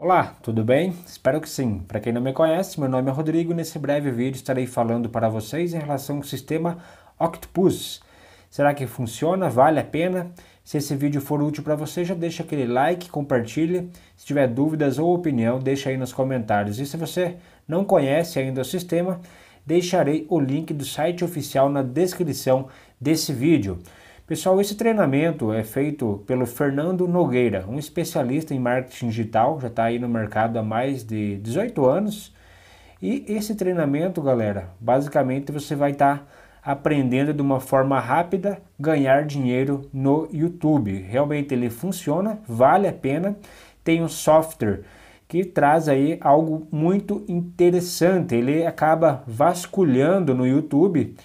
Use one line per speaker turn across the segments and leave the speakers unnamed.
Olá, tudo bem? Espero que sim. Para quem não me conhece, meu nome é Rodrigo e nesse breve vídeo estarei falando para vocês em relação ao sistema Octopus. Será que funciona? Vale a pena? Se esse vídeo for útil para você, já deixa aquele like, compartilhe. Se tiver dúvidas ou opinião, deixa aí nos comentários. E se você não conhece ainda o sistema, deixarei o link do site oficial na descrição desse vídeo. Pessoal, esse treinamento é feito pelo Fernando Nogueira, um especialista em marketing digital, já está aí no mercado há mais de 18 anos. E esse treinamento, galera, basicamente você vai estar tá aprendendo de uma forma rápida ganhar dinheiro no YouTube. Realmente ele funciona, vale a pena. Tem um software que traz aí algo muito interessante. Ele acaba vasculhando no YouTube,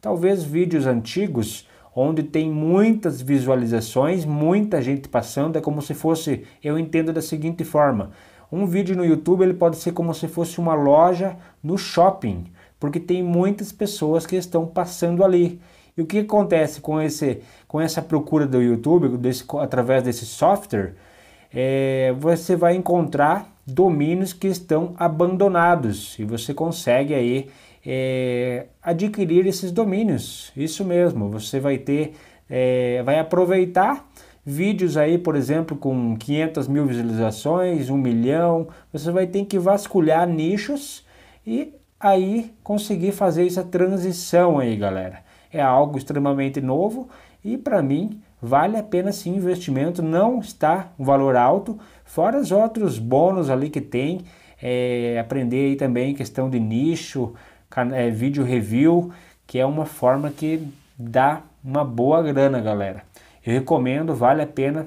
talvez vídeos antigos onde tem muitas visualizações, muita gente passando, é como se fosse, eu entendo da seguinte forma, um vídeo no YouTube ele pode ser como se fosse uma loja no shopping, porque tem muitas pessoas que estão passando ali. E o que acontece com, esse, com essa procura do YouTube, desse, através desse software, é, você vai encontrar domínios que estão abandonados e você consegue aí é, adquirir esses domínios. Isso mesmo, você vai ter, é, vai aproveitar vídeos aí, por exemplo, com 500 mil visualizações, 1 milhão. Você vai ter que vasculhar nichos e aí conseguir fazer essa transição aí, galera. É algo extremamente novo e para mim vale a pena sim o investimento, não está um valor alto, fora os outros bônus ali que tem, é, aprender aí também questão de nicho, é, vídeo review, que é uma forma que dá uma boa grana, galera. Eu recomendo, vale a pena.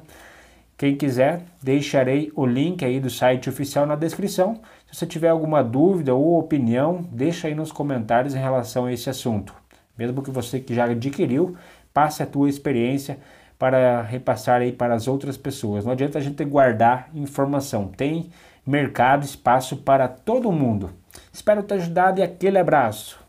Quem quiser, deixarei o link aí do site oficial na descrição. Se você tiver alguma dúvida ou opinião, deixa aí nos comentários em relação a esse assunto. Mesmo que você que já adquiriu, passe a tua experiência para repassar aí para as outras pessoas. Não adianta a gente guardar informação. Tem mercado, espaço para todo mundo. Espero ter ajudado e aquele abraço.